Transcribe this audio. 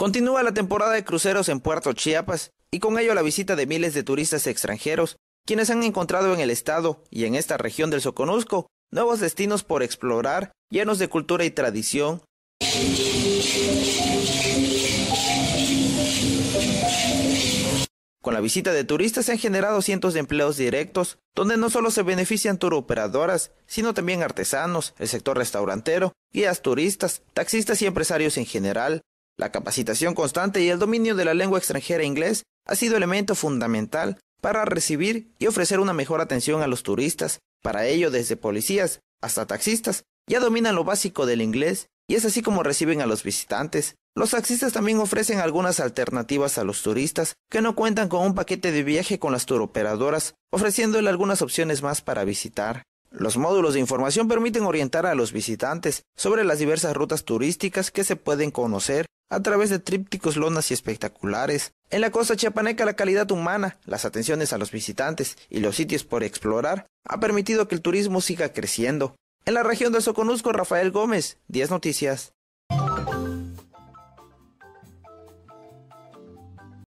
Continúa la temporada de cruceros en Puerto Chiapas y con ello la visita de miles de turistas extranjeros, quienes han encontrado en el estado y en esta región del Soconusco nuevos destinos por explorar, llenos de cultura y tradición. Con la visita de turistas se han generado cientos de empleos directos, donde no solo se benefician turoperadoras, sino también artesanos, el sector restaurantero, guías turistas, taxistas y empresarios en general, la capacitación constante y el dominio de la lengua extranjera e inglés ha sido elemento fundamental para recibir y ofrecer una mejor atención a los turistas. Para ello, desde policías hasta taxistas, ya dominan lo básico del inglés y es así como reciben a los visitantes. Los taxistas también ofrecen algunas alternativas a los turistas que no cuentan con un paquete de viaje con las turoperadoras, ofreciéndole algunas opciones más para visitar. Los módulos de información permiten orientar a los visitantes sobre las diversas rutas turísticas que se pueden conocer a través de trípticos, lonas y espectaculares. En la costa chiapaneca la calidad humana, las atenciones a los visitantes y los sitios por explorar ha permitido que el turismo siga creciendo. En la región de Soconusco, Rafael Gómez, 10 Noticias.